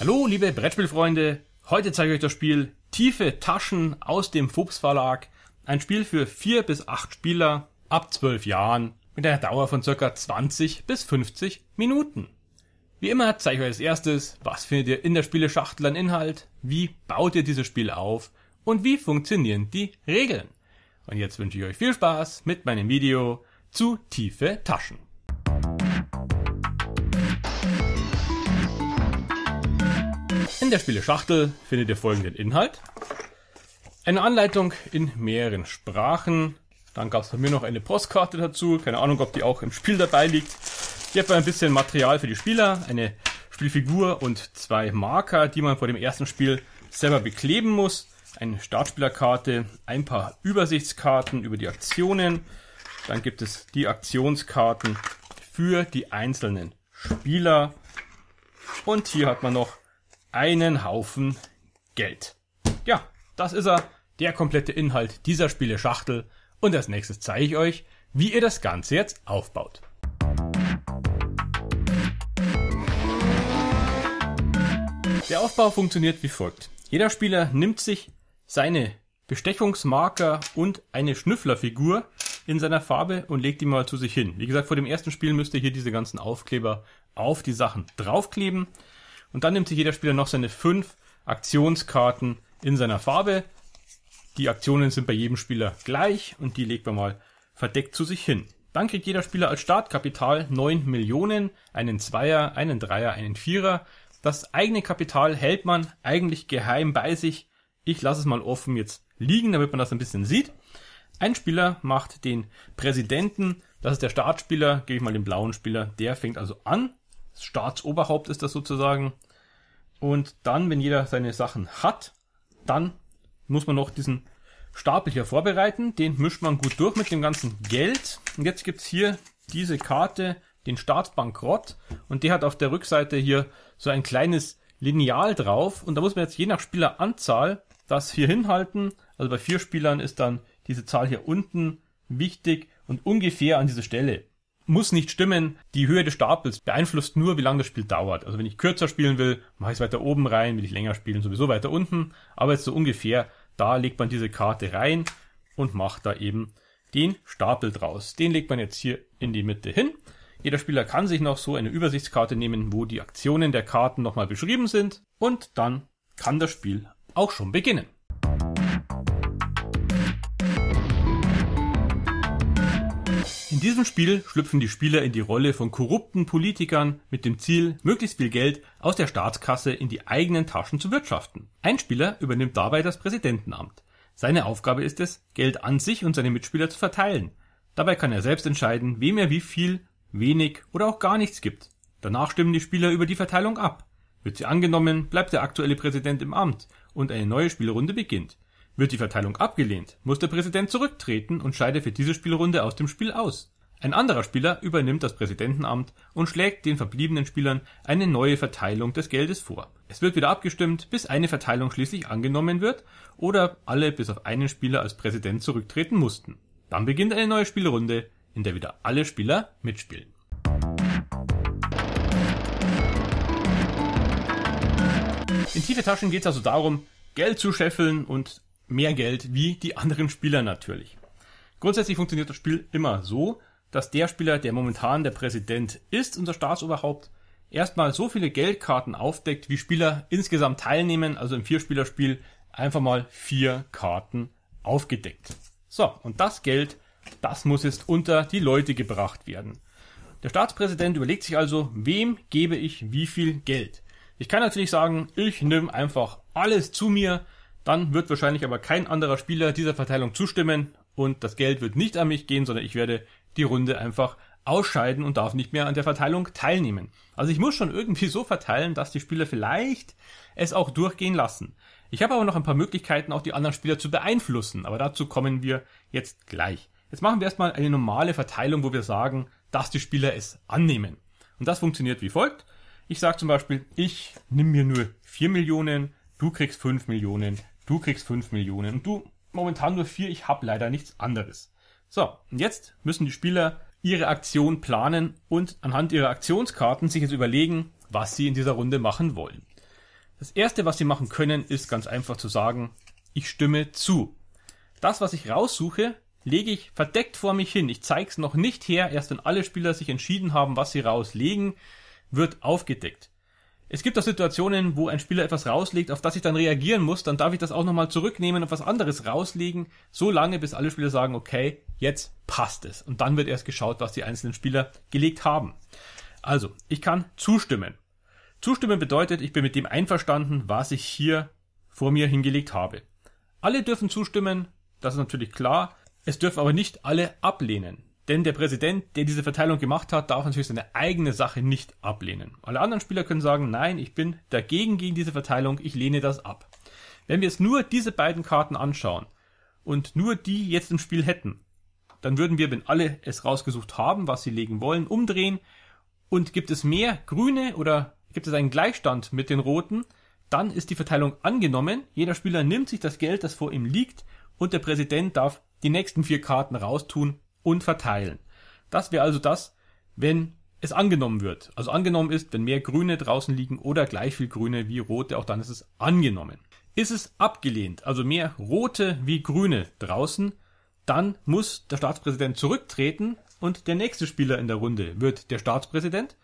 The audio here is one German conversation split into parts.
Hallo, liebe Brettspielfreunde. Heute zeige ich euch das Spiel Tiefe Taschen aus dem Fuchs Verlag. Ein Spiel für 4 bis acht Spieler ab 12 Jahren mit einer Dauer von ca. 20 bis 50 Minuten. Wie immer zeige ich euch als erstes, was findet ihr in der Spieleschachtel an Inhalt, wie baut ihr dieses Spiel auf und wie funktionieren die Regeln. Und jetzt wünsche ich euch viel Spaß mit meinem Video zu tiefe Taschen. In der Spieleschachtel findet ihr folgenden Inhalt. Eine Anleitung in mehreren Sprachen. Dann gab es bei mir noch eine Postkarte dazu. Keine Ahnung, ob die auch im Spiel dabei liegt. Hier hat man ein bisschen Material für die Spieler, eine Spielfigur und zwei Marker, die man vor dem ersten Spiel selber bekleben muss eine Startspielerkarte, ein paar Übersichtskarten über die Aktionen. Dann gibt es die Aktionskarten für die einzelnen Spieler. Und hier hat man noch einen Haufen Geld. Ja, das ist er, der komplette Inhalt dieser Spieleschachtel. Und als nächstes zeige ich euch, wie ihr das Ganze jetzt aufbaut. Der Aufbau funktioniert wie folgt. Jeder Spieler nimmt sich seine Bestechungsmarker und eine Schnüfflerfigur in seiner Farbe und legt die mal zu sich hin. Wie gesagt, vor dem ersten Spiel müsst ihr hier diese ganzen Aufkleber auf die Sachen draufkleben. Und dann nimmt sich jeder Spieler noch seine fünf Aktionskarten in seiner Farbe. Die Aktionen sind bei jedem Spieler gleich und die legt man mal verdeckt zu sich hin. Dann kriegt jeder Spieler als Startkapital 9 Millionen, einen Zweier, einen Dreier, einen Vierer. Das eigene Kapital hält man eigentlich geheim bei sich ich lasse es mal offen jetzt liegen, damit man das ein bisschen sieht. Ein Spieler macht den Präsidenten, das ist der Startspieler, gebe ich mal den blauen Spieler, der fängt also an. Das Staatsoberhaupt ist das sozusagen. Und dann, wenn jeder seine Sachen hat, dann muss man noch diesen Stapel hier vorbereiten. Den mischt man gut durch mit dem ganzen Geld. Und jetzt gibt's hier diese Karte, den Staatsbankrott. Und die hat auf der Rückseite hier so ein kleines Lineal drauf. Und da muss man jetzt je nach Spieleranzahl das hier hinhalten. Also bei vier Spielern ist dann diese Zahl hier unten wichtig und ungefähr an diese Stelle. Muss nicht stimmen. Die Höhe des Stapels beeinflusst nur, wie lange das Spiel dauert. Also wenn ich kürzer spielen will, mache ich es weiter oben rein, will ich länger spielen, sowieso weiter unten. Aber jetzt so ungefähr, da legt man diese Karte rein und macht da eben den Stapel draus. Den legt man jetzt hier in die Mitte hin. Jeder Spieler kann sich noch so eine Übersichtskarte nehmen, wo die Aktionen der Karten nochmal beschrieben sind und dann kann das Spiel auch schon beginnen. In diesem Spiel schlüpfen die Spieler in die Rolle von korrupten Politikern mit dem Ziel, möglichst viel Geld aus der Staatskasse in die eigenen Taschen zu wirtschaften. Ein Spieler übernimmt dabei das Präsidentenamt. Seine Aufgabe ist es, Geld an sich und seine Mitspieler zu verteilen. Dabei kann er selbst entscheiden, wem er wie viel, wenig oder auch gar nichts gibt. Danach stimmen die Spieler über die Verteilung ab. Wird sie angenommen, bleibt der aktuelle Präsident im Amt und eine neue Spielrunde beginnt. Wird die Verteilung abgelehnt, muss der Präsident zurücktreten und scheide für diese Spielrunde aus dem Spiel aus. Ein anderer Spieler übernimmt das Präsidentenamt und schlägt den verbliebenen Spielern eine neue Verteilung des Geldes vor. Es wird wieder abgestimmt, bis eine Verteilung schließlich angenommen wird oder alle bis auf einen Spieler als Präsident zurücktreten mussten. Dann beginnt eine neue Spielrunde, in der wieder alle Spieler mitspielen. In tiefe Taschen geht es also darum, Geld zu scheffeln und mehr Geld wie die anderen Spieler natürlich. Grundsätzlich funktioniert das Spiel immer so, dass der Spieler, der momentan der Präsident ist, unser Staatsoberhaupt, erstmal so viele Geldkarten aufdeckt, wie Spieler insgesamt teilnehmen, also im Vierspielerspiel einfach mal vier Karten aufgedeckt. So, und das Geld, das muss jetzt unter die Leute gebracht werden. Der Staatspräsident überlegt sich also, wem gebe ich wie viel Geld. Ich kann natürlich sagen, ich nehme einfach alles zu mir, dann wird wahrscheinlich aber kein anderer Spieler dieser Verteilung zustimmen und das Geld wird nicht an mich gehen, sondern ich werde die Runde einfach ausscheiden und darf nicht mehr an der Verteilung teilnehmen. Also ich muss schon irgendwie so verteilen, dass die Spieler vielleicht es auch durchgehen lassen. Ich habe aber noch ein paar Möglichkeiten, auch die anderen Spieler zu beeinflussen, aber dazu kommen wir jetzt gleich. Jetzt machen wir erstmal eine normale Verteilung, wo wir sagen, dass die Spieler es annehmen. Und das funktioniert wie folgt. Ich sage zum Beispiel, ich nimm mir nur 4 Millionen, du kriegst 5 Millionen, du kriegst 5 Millionen und du momentan nur 4, ich habe leider nichts anderes. So, und jetzt müssen die Spieler ihre Aktion planen und anhand ihrer Aktionskarten sich jetzt überlegen, was sie in dieser Runde machen wollen. Das erste, was sie machen können, ist ganz einfach zu sagen, ich stimme zu. Das, was ich raussuche, lege ich verdeckt vor mich hin. Ich zeige es noch nicht her, erst wenn alle Spieler sich entschieden haben, was sie rauslegen wird aufgedeckt. Es gibt auch Situationen, wo ein Spieler etwas rauslegt, auf das ich dann reagieren muss, dann darf ich das auch nochmal zurücknehmen und was anderes rauslegen, so lange, bis alle Spieler sagen, okay, jetzt passt es. Und dann wird erst geschaut, was die einzelnen Spieler gelegt haben. Also, ich kann zustimmen. Zustimmen bedeutet, ich bin mit dem einverstanden, was ich hier vor mir hingelegt habe. Alle dürfen zustimmen, das ist natürlich klar, es dürfen aber nicht alle ablehnen. Denn der Präsident, der diese Verteilung gemacht hat, darf natürlich seine eigene Sache nicht ablehnen. Alle anderen Spieler können sagen, nein, ich bin dagegen gegen diese Verteilung, ich lehne das ab. Wenn wir jetzt nur diese beiden Karten anschauen und nur die jetzt im Spiel hätten, dann würden wir, wenn alle es rausgesucht haben, was sie legen wollen, umdrehen und gibt es mehr grüne oder gibt es einen Gleichstand mit den roten, dann ist die Verteilung angenommen, jeder Spieler nimmt sich das Geld, das vor ihm liegt und der Präsident darf die nächsten vier Karten raustun und verteilen. Das wäre also das, wenn es angenommen wird. Also angenommen ist, wenn mehr Grüne draußen liegen oder gleich viel Grüne wie Rote, auch dann ist es angenommen. Ist es abgelehnt, also mehr Rote wie Grüne draußen, dann muss der Staatspräsident zurücktreten und der nächste Spieler in der Runde wird der Staatspräsident,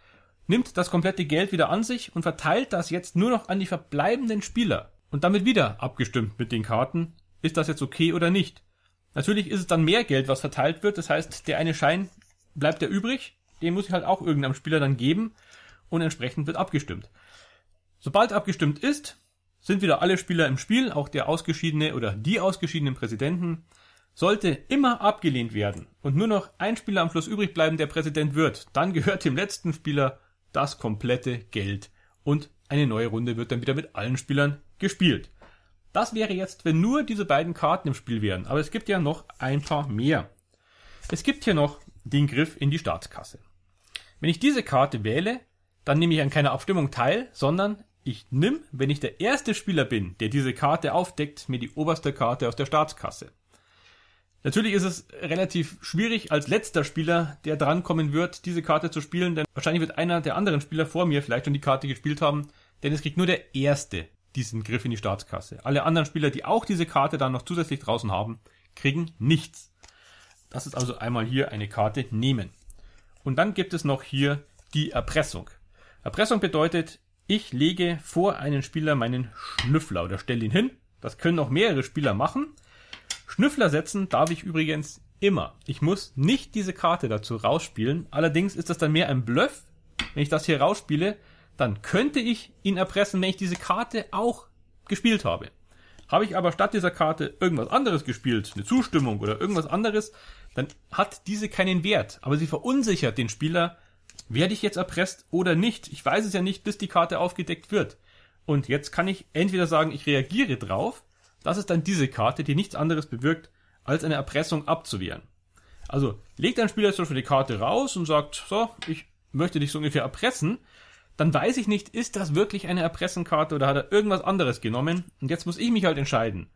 nimmt das komplette Geld wieder an sich und verteilt das jetzt nur noch an die verbleibenden Spieler und damit wieder abgestimmt mit den Karten, ist das jetzt okay oder nicht. Natürlich ist es dann mehr Geld, was verteilt wird. Das heißt, der eine Schein bleibt ja übrig. Den muss ich halt auch irgendeinem Spieler dann geben. Und entsprechend wird abgestimmt. Sobald abgestimmt ist, sind wieder alle Spieler im Spiel, auch der ausgeschiedene oder die ausgeschiedenen Präsidenten. Sollte immer abgelehnt werden und nur noch ein Spieler am Schluss übrig bleiben, der Präsident wird, dann gehört dem letzten Spieler das komplette Geld. Und eine neue Runde wird dann wieder mit allen Spielern gespielt. Das wäre jetzt, wenn nur diese beiden Karten im Spiel wären. Aber es gibt ja noch ein paar mehr. Es gibt hier noch den Griff in die Staatskasse. Wenn ich diese Karte wähle, dann nehme ich an keiner Abstimmung teil, sondern ich nimm, wenn ich der erste Spieler bin, der diese Karte aufdeckt, mir die oberste Karte aus der Staatskasse. Natürlich ist es relativ schwierig, als letzter Spieler, der drankommen wird, diese Karte zu spielen, denn wahrscheinlich wird einer der anderen Spieler vor mir vielleicht schon die Karte gespielt haben, denn es kriegt nur der erste diesen Griff in die Staatskasse. Alle anderen Spieler, die auch diese Karte dann noch zusätzlich draußen haben, kriegen nichts. Das ist also einmal hier eine Karte nehmen. Und dann gibt es noch hier die Erpressung. Erpressung bedeutet, ich lege vor einen Spieler meinen Schnüffler oder stelle ihn hin. Das können auch mehrere Spieler machen. Schnüffler setzen darf ich übrigens immer. Ich muss nicht diese Karte dazu rausspielen. Allerdings ist das dann mehr ein Bluff. Wenn ich das hier rausspiele, dann könnte ich ihn erpressen, wenn ich diese Karte auch gespielt habe. Habe ich aber statt dieser Karte irgendwas anderes gespielt, eine Zustimmung oder irgendwas anderes, dann hat diese keinen Wert. Aber sie verunsichert den Spieler, werde ich jetzt erpresst oder nicht? Ich weiß es ja nicht, bis die Karte aufgedeckt wird. Und jetzt kann ich entweder sagen, ich reagiere drauf, das ist dann diese Karte, die nichts anderes bewirkt, als eine Erpressung abzuwehren. Also legt ein Spieler zum Beispiel die Karte raus und sagt, so, ich möchte dich so ungefähr erpressen, dann weiß ich nicht, ist das wirklich eine Erpressenkarte oder hat er irgendwas anderes genommen? Und jetzt muss ich mich halt entscheiden.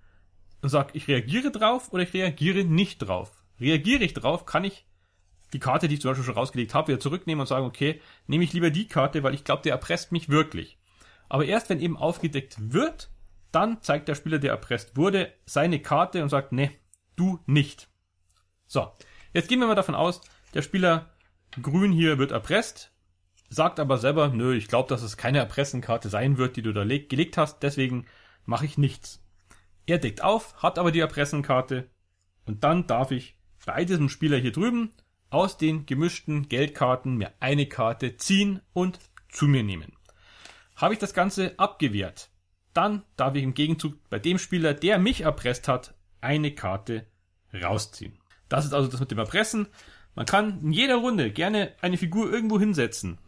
Und sag, ich reagiere drauf oder ich reagiere nicht drauf. Reagiere ich drauf, kann ich die Karte, die ich zum Beispiel schon rausgelegt habe, wieder zurücknehmen und sagen, okay, nehme ich lieber die Karte, weil ich glaube, der erpresst mich wirklich. Aber erst wenn eben aufgedeckt wird, dann zeigt der Spieler, der erpresst wurde, seine Karte und sagt, ne, du nicht. So, jetzt gehen wir mal davon aus, der Spieler grün hier wird erpresst, sagt aber selber, nö, ich glaube, dass es keine Erpressenkarte sein wird, die du da leg gelegt hast, deswegen mache ich nichts. Er deckt auf, hat aber die Erpressenkarte und dann darf ich bei diesem Spieler hier drüben aus den gemischten Geldkarten mir eine Karte ziehen und zu mir nehmen. Habe ich das Ganze abgewehrt, dann darf ich im Gegenzug bei dem Spieler, der mich erpresst hat, eine Karte rausziehen. Das ist also das mit dem Erpressen. Man kann in jeder Runde gerne eine Figur irgendwo hinsetzen.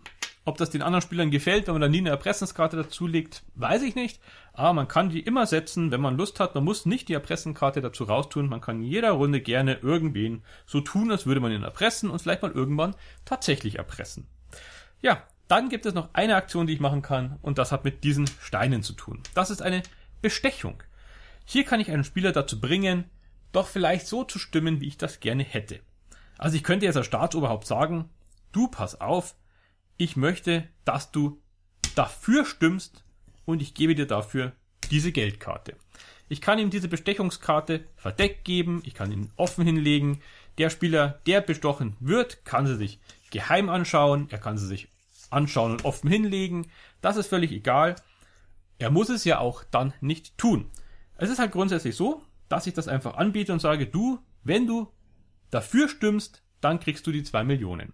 Ob das den anderen Spielern gefällt, wenn man dann nie eine Erpressenskarte dazulegt, weiß ich nicht. Aber man kann die immer setzen, wenn man Lust hat. Man muss nicht die Erpressenkarte dazu raustun. Man kann in jeder Runde gerne irgendwen so tun, als würde man ihn erpressen und vielleicht mal irgendwann tatsächlich erpressen. Ja, dann gibt es noch eine Aktion, die ich machen kann und das hat mit diesen Steinen zu tun. Das ist eine Bestechung. Hier kann ich einen Spieler dazu bringen, doch vielleicht so zu stimmen, wie ich das gerne hätte. Also ich könnte jetzt als Staatsoberhaupt sagen, du pass auf, ich möchte, dass du dafür stimmst und ich gebe dir dafür diese Geldkarte. Ich kann ihm diese Bestechungskarte verdeckt geben, ich kann ihn offen hinlegen. Der Spieler, der bestochen wird, kann sie sich geheim anschauen, er kann sie sich anschauen und offen hinlegen. Das ist völlig egal. Er muss es ja auch dann nicht tun. Es ist halt grundsätzlich so, dass ich das einfach anbiete und sage, du, wenn du dafür stimmst, dann kriegst du die zwei Millionen.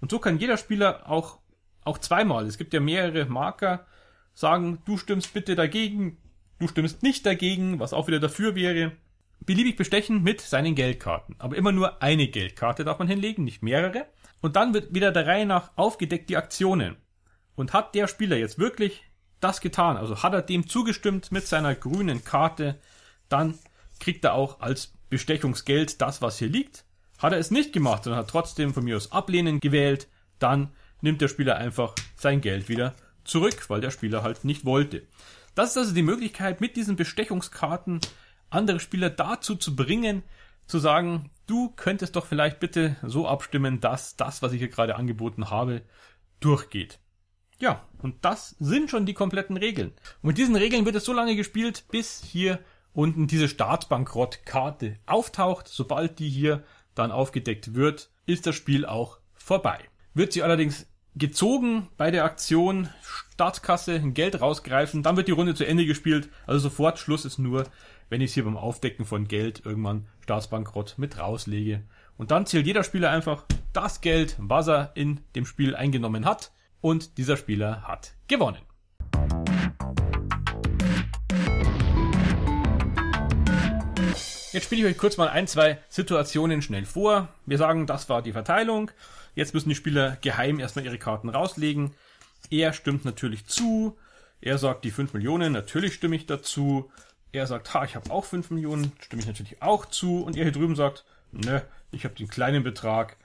Und so kann jeder Spieler auch, auch zweimal, es gibt ja mehrere Marker, sagen, du stimmst bitte dagegen, du stimmst nicht dagegen, was auch wieder dafür wäre. Beliebig bestechen mit seinen Geldkarten. Aber immer nur eine Geldkarte darf man hinlegen, nicht mehrere. Und dann wird wieder der Reihe nach aufgedeckt die Aktionen. Und hat der Spieler jetzt wirklich das getan, also hat er dem zugestimmt mit seiner grünen Karte, dann kriegt er auch als Bestechungsgeld das, was hier liegt. Hat er es nicht gemacht, sondern hat trotzdem von mir aus ablehnen gewählt, dann nimmt der Spieler einfach sein Geld wieder zurück, weil der Spieler halt nicht wollte. Das ist also die Möglichkeit, mit diesen Bestechungskarten andere Spieler dazu zu bringen, zu sagen, du könntest doch vielleicht bitte so abstimmen, dass das, was ich hier gerade angeboten habe, durchgeht. Ja, und das sind schon die kompletten Regeln. Und mit diesen Regeln wird es so lange gespielt, bis hier unten diese Staatsbankrottkarte auftaucht. Sobald die hier dann aufgedeckt wird, ist das Spiel auch vorbei. Wird sie allerdings gezogen bei der Aktion, Startkasse, Geld rausgreifen, dann wird die Runde zu Ende gespielt. Also sofort Schluss ist nur, wenn ich es hier beim Aufdecken von Geld irgendwann Staatsbankrott mit rauslege. Und dann zählt jeder Spieler einfach das Geld, was er in dem Spiel eingenommen hat. Und dieser Spieler hat gewonnen. Jetzt spiele ich euch kurz mal ein, zwei Situationen schnell vor. Wir sagen, das war die Verteilung. Jetzt müssen die Spieler geheim erstmal ihre Karten rauslegen. Er stimmt natürlich zu. Er sagt die 5 Millionen, natürlich stimme ich dazu. Er sagt, ha, ich habe auch 5 Millionen, stimme ich natürlich auch zu. Und er hier drüben sagt, nö, ich habe den kleinen Betrag,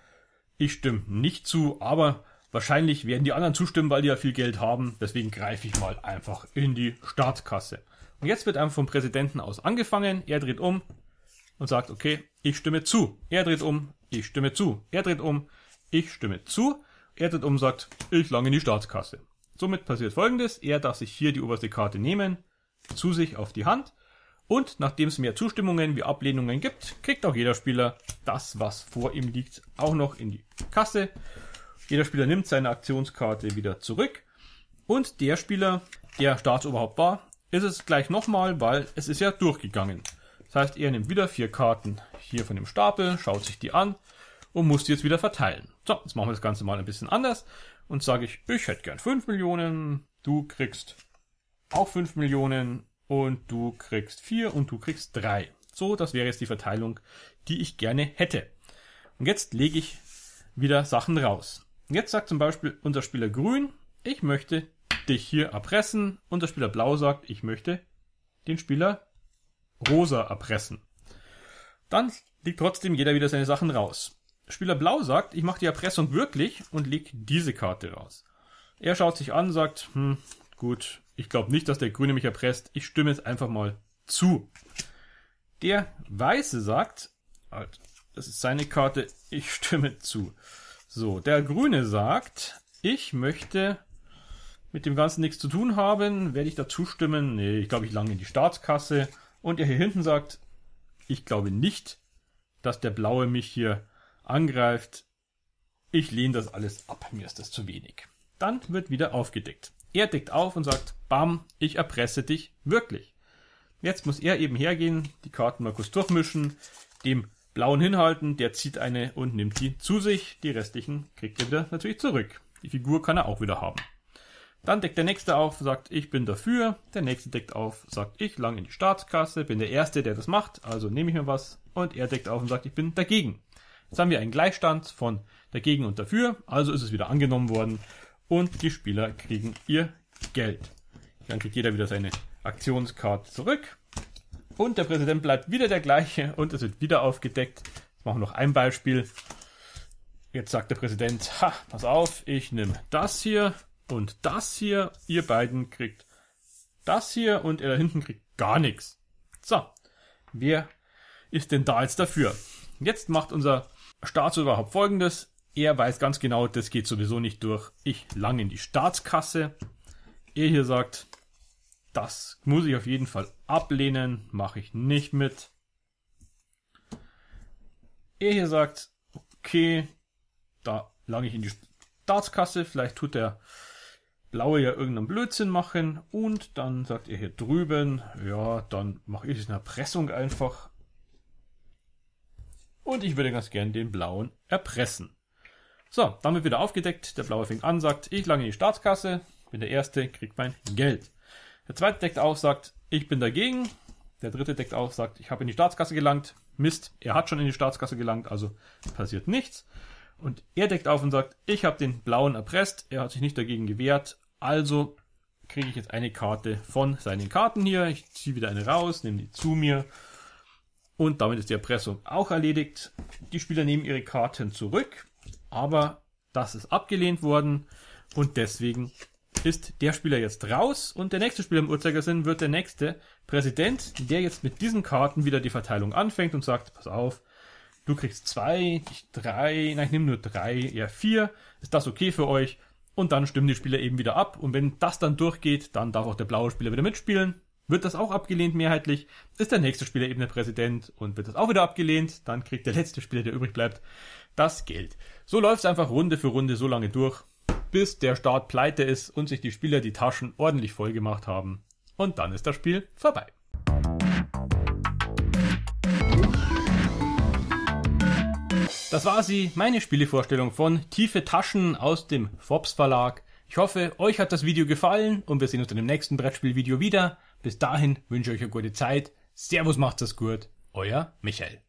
ich stimme nicht zu, aber wahrscheinlich werden die anderen zustimmen, weil die ja viel Geld haben. Deswegen greife ich mal einfach in die Startkasse. Und jetzt wird einem vom Präsidenten aus angefangen. Er dreht um, und sagt, okay, ich stimme zu. Er dreht um, ich stimme zu. Er dreht um, ich stimme zu. Er dreht um, und sagt, ich lange in die Staatskasse. Somit passiert folgendes, er darf sich hier die oberste Karte nehmen, zu sich auf die Hand und nachdem es mehr Zustimmungen wie Ablehnungen gibt, kriegt auch jeder Spieler das, was vor ihm liegt, auch noch in die Kasse. Jeder Spieler nimmt seine Aktionskarte wieder zurück und der Spieler, der Staatsoberhaupt war, ist es gleich nochmal, weil es ist ja durchgegangen. Das heißt, er nimmt wieder vier Karten hier von dem Stapel, schaut sich die an und muss die jetzt wieder verteilen. So, jetzt machen wir das Ganze mal ein bisschen anders und sage ich, ich hätte gern 5 Millionen, du kriegst auch 5 Millionen und du kriegst 4 und du kriegst 3. So, das wäre jetzt die Verteilung, die ich gerne hätte. Und jetzt lege ich wieder Sachen raus. Jetzt sagt zum Beispiel unser Spieler Grün, ich möchte dich hier erpressen. Unser Spieler Blau sagt, ich möchte den Spieler Rosa erpressen. Dann legt trotzdem jeder wieder seine Sachen raus. Spieler Blau sagt, ich mache die Erpressung wirklich und leg diese Karte raus. Er schaut sich an, sagt, hm, gut, ich glaube nicht, dass der Grüne mich erpresst, ich stimme jetzt einfach mal zu. Der Weiße sagt, halt, das ist seine Karte, ich stimme zu. So, der Grüne sagt, ich möchte mit dem Ganzen nichts zu tun haben, werde ich da zustimmen? Nee, ich glaube, ich lange in die Staatskasse, und er hier hinten sagt, ich glaube nicht, dass der Blaue mich hier angreift. Ich lehne das alles ab, mir ist das zu wenig. Dann wird wieder aufgedeckt. Er deckt auf und sagt, bam, ich erpresse dich wirklich. Jetzt muss er eben hergehen, die Karten mal kurz durchmischen, dem Blauen hinhalten, der zieht eine und nimmt die zu sich, die restlichen kriegt er wieder natürlich zurück. Die Figur kann er auch wieder haben. Dann deckt der Nächste auf, sagt, ich bin dafür. Der Nächste deckt auf, sagt, ich lang in die Staatskasse, bin der Erste, der das macht, also nehme ich mir was. Und er deckt auf und sagt, ich bin dagegen. Jetzt haben wir einen Gleichstand von dagegen und dafür, also ist es wieder angenommen worden und die Spieler kriegen ihr Geld. Dann kriegt jeder wieder seine Aktionskarte zurück und der Präsident bleibt wieder der gleiche und es wird wieder aufgedeckt. Jetzt machen wir noch ein Beispiel. Jetzt sagt der Präsident, ha, pass auf, ich nehme das hier und das hier, ihr beiden kriegt das hier und er da hinten kriegt gar nichts. So, wer ist denn da jetzt dafür? Jetzt macht unser Staatsoberhaupt folgendes. Er weiß ganz genau, das geht sowieso nicht durch. Ich lang in die Staatskasse. Er hier sagt, das muss ich auf jeden Fall ablehnen, mache ich nicht mit. Er hier sagt, okay, da lange ich in die Staatskasse, vielleicht tut er Blaue ja irgendeinen Blödsinn machen und dann sagt ihr hier drüben, ja, dann mache ich es in der einfach. Und ich würde ganz gern den Blauen erpressen. So, damit wieder aufgedeckt. Der Blaue fängt an, sagt, ich lange in die Staatskasse, bin der Erste, kriegt mein Geld. Der Zweite deckt auf, sagt, ich bin dagegen. Der Dritte deckt auf, sagt, ich habe in die Staatskasse gelangt. Mist, er hat schon in die Staatskasse gelangt, also passiert nichts. Und er deckt auf und sagt, ich habe den Blauen erpresst, er hat sich nicht dagegen gewehrt, also kriege ich jetzt eine Karte von seinen Karten hier. Ich ziehe wieder eine raus, nehme die zu mir. Und damit ist die Erpressung auch erledigt. Die Spieler nehmen ihre Karten zurück, aber das ist abgelehnt worden und deswegen ist der Spieler jetzt raus und der nächste Spieler im Uhrzeigersinn wird der nächste Präsident, der jetzt mit diesen Karten wieder die Verteilung anfängt und sagt, pass auf, du kriegst zwei, ich drei, nein, ich nehme nur drei, eher vier, ist das okay für euch? Und dann stimmen die Spieler eben wieder ab. Und wenn das dann durchgeht, dann darf auch der blaue Spieler wieder mitspielen. Wird das auch abgelehnt mehrheitlich, ist der nächste Spieler eben der Präsident und wird das auch wieder abgelehnt, dann kriegt der letzte Spieler, der übrig bleibt, das Geld. So läuft's einfach Runde für Runde so lange durch, bis der Staat pleite ist und sich die Spieler die Taschen ordentlich voll gemacht haben. Und dann ist das Spiel vorbei. Das war sie, meine Spielevorstellung von Tiefe Taschen aus dem Fops Verlag. Ich hoffe, euch hat das Video gefallen und wir sehen uns in dem nächsten Brettspielvideo wieder. Bis dahin wünsche ich euch eine gute Zeit. Servus, macht's das gut. Euer Michael.